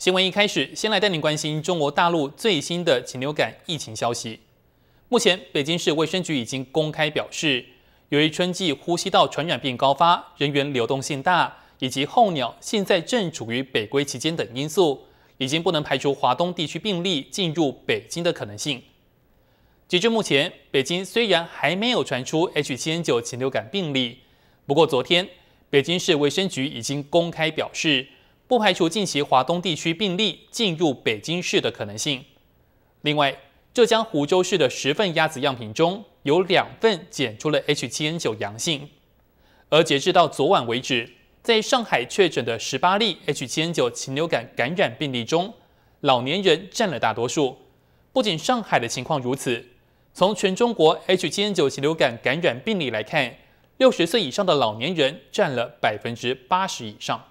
新闻一开始，先来带您关心中国大陆最新的禽流感疫情消息。目前，北京市卫生局已经公开表示，由于春季呼吸道传染病高发、人员流动性大，以及候鸟现在正处于北归期间等因素，已经不能排除华东地区病例进入北京的可能性。截至目前，北京虽然还没有传出 H7N9 禽流感病例，不过昨天，北京市卫生局已经公开表示。不排除近期华东地区病例进入北京市的可能性。另外，浙江湖州市的十份鸭子样品中有两份检出了 H7N9 阳性。而截至到昨晚为止，在上海确诊的十八例 H7N9 禽流感感染病例中，老年人占了大多数。不仅上海的情况如此，从全中国 H7N9 禽流感感染病例来看，六十岁以上的老年人占了百分之八十以上。